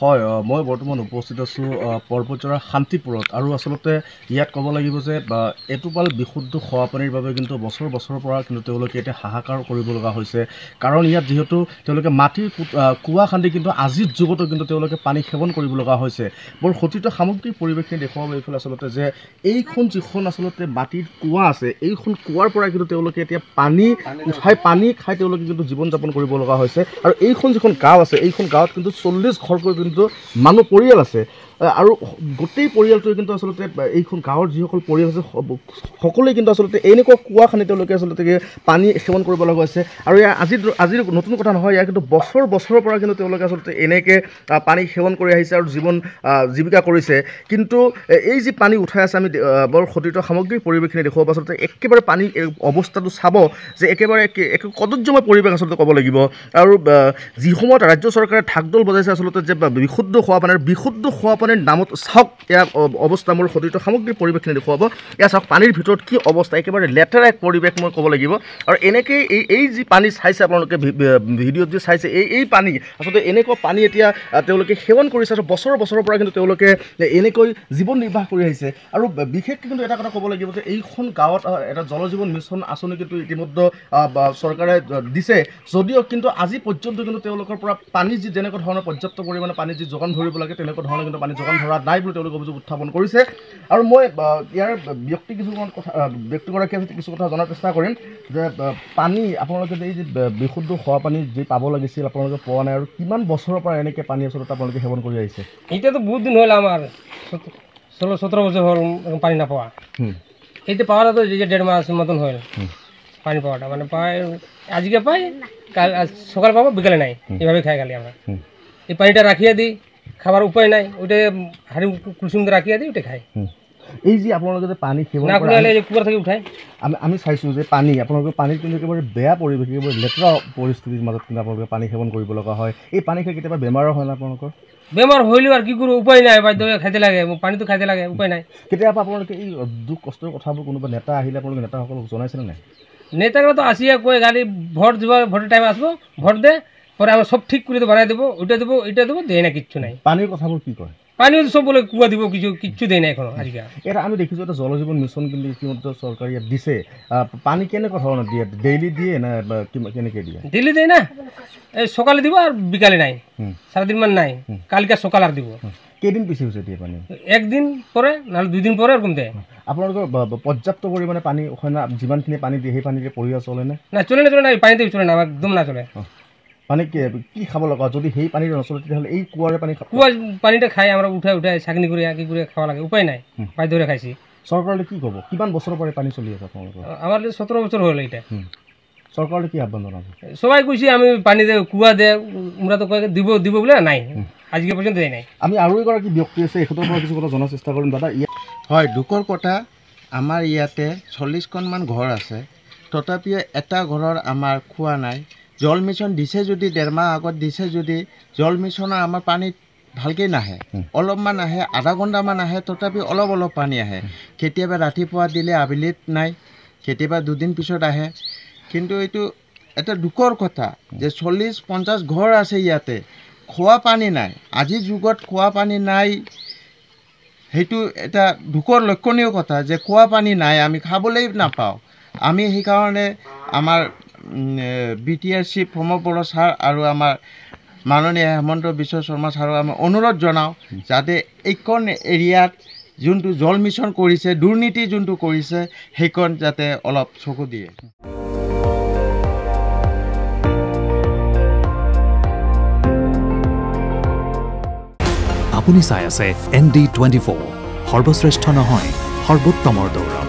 হয় মই বৰ্তমান উপস্থিত আছোঁ পৰ্বতজোৰাৰ শান্তিপুৰত আৰু আচলতে ইয়াত ক'ব লাগিব যে এটোপাল বিশুদ্ধ খোৱা পানীৰ বাবে কিন্তু বছৰ বছৰৰ পৰা কিন্তু তেওঁলোকে এতিয়া হাহাকাৰ কৰিব লগা হৈছে কাৰণ ইয়াত যিহেতু তেওঁলোকে মাটিৰ কুঁৱা খান্দি কিন্তু আজিৰ যুগতো কিন্তু তেওঁলোকে পানী সেৱন কৰিব লগা হৈছে বৰ সতীত সামগ্ৰিক পৰিৱেশখিনি দেখুৱাব এইফালে আচলতে যে এইখন যিখন আচলতে মাটিৰ কুঁৱা আছে এইখন কুঁৱাৰ পৰা কিন্তু তেওঁলোকে এতিয়া পানী উঠাই পানী খাই তেওঁলোকে কিন্তু জীৱন যাপন কৰিব লগা হৈছে আৰু এইখন যিখন গাঁও আছে এইখন গাঁৱত কিন্তু চল্লিছ ঘৰকৈ যোনটো মানুহ পৰিয়াল আছে আৰু গোটেই পৰিয়ালটোৱে কিন্তু আচলতে এইখন গাঁৱৰ যিসকল পৰিয়াল আছে সকলোৱে কিন্তু আচলতে এনেকুৱা কুঁৱাখানি তেওঁলোকে আচলতে পানী সেৱন কৰিব লগা হৈছে আৰু ইয়াৰ আজি আজিৰ নতুন কথা নহয় ইয়াৰ কিন্তু বছৰ বছৰৰ পৰা কিন্তু তেওঁলোকে আচলতে এনেকৈ পানী সেৱন কৰি আহিছে আৰু জীৱন জীৱিকা কৰিছে কিন্তু এই যি পানী উঠাই আছে আমি বৰ সতীৰ্থ সামগ্ৰিক পৰিৱেশখিনি দেখুৱাব আচলতে একেবাৰে পানী অৱস্থাটো চাব যে একেবাৰে একে কদৰ্যময় পৰিৱেশ আচলতে ক'ব লাগিব আৰু যি সময়ত ৰাজ্য চৰকাৰে ঢাকদল বজাইছে আচলতে যে বিশুদ্ধ খোৱা পানীৰ বিশুদ্ধ খোৱা পানী কোম্পানীৰ নামত চাওক ইয়াৰ অৱস্থা মোৰ শৰীৰটো সামগ্ৰীৰ পৰিৱেশখিনি দেখুৱাব ইয়াৰ চাওক পানীৰ ভিতৰত কি অৱস্থা একেবাৰে লেতেৰা পৰিৱেশ মই ক'ব লাগিব আৰু এনেকেই এই এই যি পানী চাইছে আপোনালোকে ভিডিঅ'ত যি চাইছে এই এই পানী আচলতে এনেকুৱা পানী এতিয়া তেওঁলোকে সেৱন কৰিছে আৰু বছৰ বছৰৰ পৰা কিন্তু তেওঁলোকে এনেকৈ জীৱন নিৰ্বাহ কৰি আহিছে আৰু বিশেষকৈ কিন্তু এটা কথা ক'ব লাগিব যে এইখন গাঁৱত এটা জল জীৱন মিছন আঁচনি কিন্তু ইতিমধ্যে চৰকাৰে দিছে যদিও কিন্তু আজি পৰ্যন্ত কিন্তু তেওঁলোকৰ পৰা পানী যি যেনেকুৱা ধৰণৰ পৰ্যাপ্ত পৰিমাণে পানী যি যোগান ধৰিব লাগে তেনেকুৱা ধৰণৰ কিন্তু পানী যোগান ধৰা নাই বুলি তেওঁলোকে অভিযোগ উত্থাপন কৰিছে আৰু মই ইয়াৰ ব্যক্তি কিছুমান কথা ব্যক্তিগৰাকী আছে কিছু কথা জনাৰ চেষ্টা কৰিম যে পানী আপোনালোকে যে এই যি বিশুদ্ধ খোৱা পানী যি পাব লাগিছিল আপোনালোকে পোৱা নাই আৰু কিমান বছৰৰ পৰা এনেকৈ পানী আচলতে আপোনালোকে সেৱন কৰি আহিছে এতিয়াতো বহুত দিন হ'ল আমাৰ ষোলো সতেরো বছর হল পানি না পাওয়া এই তো পাওয়াটা তো যে দেড় মাস মতন হল পানি পাওয়াটা মানে পাই আজকে পাই কাল সকাল পাবো বিকালে নাই এভাবে খাই খালি আমরা এই পানিটা রাখিয়ে দিই খাবার উপায় নাই ওটা হারি কুলসুম রাখি আদি ওটা খাই এই যে আপনাদের পানি খেব না কোলে যে কুবার থেকে উঠাই আমি আমি চাইছো যে পানি আপনাদের পানি কিন্তু একেবারে বেয়া পরিবেশ একেবারে লেতরা পরিস্থিতির মধ্যে কিন্তু আপনাদের পানি সেবন করব লগা হয় এই পানি খেয়ে কিতাবা বেমার হয় না আপনাদের বেমার হইলেও আর কি করে উপায় নাই বাধ্য খাইতে লাগে পানি তো খাইতে লাগে উপায় নাই কিতাব আপনাদের এই দুঃখ কষ্টের কথা কোনোবা নেতা আহিলে আপনাদের নেতা সকল জানাইছিল না নেতাগুলো তো আসিয়া কয়ে গাড়ি ভোট যাওয়া ভোটের টাইম আসবো ভোট দে পরে আবার সব ঠিক করে বাড়াই দেবো ওইটা দেবো এটা দেবো দেয় না কিছু নাই পানির কথা বল কি কয় পানিও সব বলে কুয়া দিব কিছু কিছু দেয় না এখন আজকে এটা আমি দেখিছো এটা জলজীবন মিশন কিন্তু ইতিমধ্যে সরকার ইয়াত দিছে পানি কেনেকুৱা ধৰণৰ দিয়ে ডেইলি দিয়ে না কেনেকৈ দিয়ে ডেইলি দেয় না এই সকালে দিব আর বিকালে নাই সারাদিন মান নাই কালকে সকাল আর দিব কেইদিন পিছে পিছে দিয়ে পানি একদিন পরে নাহলে দুদিন পরে এরকম দেয় আপোনালোকৰ পৰ্যাপ্ত পৰিমাণে পানী যিমানখিনি পানী দিয়ে সেই পানীৰে পৰিয়া চলে নে নাই চলে নে চলে নাই পানীতে চলে না একদম না চলে পানী কি খাব লগা যদি সেই পানীটো নচলে তেতিয়াহ'লে এই কুঁৱাৰে পানী কুঁৱা পানীটো খাই আমাৰ উঠাই উঠাই চাকনি কৰি আঁকি কৰি খাব লাগে উপায় নাই বাধ্যৰে খাইছে চৰকাৰলৈ কি ক'ব কিমান বছৰৰ পৰা পানী চলি আছে আপোনালোকৰ আমাৰ সোতৰ বছৰ হ'ল এতিয়া চৰকাৰলৈ কি আহ্বান জনাব চবাই কৈছে আমি পানী দে কুঁৱা দে মোৰাটো কয় দিব দিব বোলে নাই আজিকে পৰ্যন্ত নাই আমি আৰু এগৰাকী ব্যক্তি আছে এখেতৰ পৰা কিছু কথা জনাৰ চেষ্টা কৰিম দাদা ইয়াত হয় দুখৰ কথা আমাৰ ইয়াতে চল্লিছখনমান ঘৰ আছে তথাপিও এটা ঘৰৰ আমাৰ খোৱা নাই জল মিশন দিছে যদি ডেৰমাহ আগত দিছে যদি জল মিশনৰ আমাৰ পানীত ভালকৈ নাহে অলপমান আহে আধা ঘণ্টামান আহে তথাপি অলপ অলপ পানী আহে কেতিয়াবা ৰাতিপুৱা দিলে আবেলিত নাই কেতিয়াবা দুদিন পিছত আহে কিন্তু এইটো এটা দুখৰ কথা যে চল্লিছ পঞ্চাছ ঘৰ আছে ইয়াতে খোৱা পানী নাই আজিৰ যুগত খোৱা পানী নাই সেইটো এটা দুখৰ লক্ষণীয় কথা যে খোৱা পানী নাই আমি খাবলৈ নাপাওঁ আমি সেইকাৰণে আমাৰ B T R C Bodo sir আৰু আমাৰ মাননীয় হেমন্ত বিশ্ব শৰ্মা ছাৰক আমি অনুৰোধ জনাওঁ যাতে এইখন এৰিয়াত যোনটো জল মিছন কৰিছে দুৰ্নীতি যোনটো কৰিছে সেইকণ যাতে অলপ চকু দিয়ে আপুনি চাই আছে এন ডি টুৱেণ্টি ফ'ৰ সৰ্বশ্ৰেষ্ঠ নহয় সৰ্বোত্তমৰ দৌৰা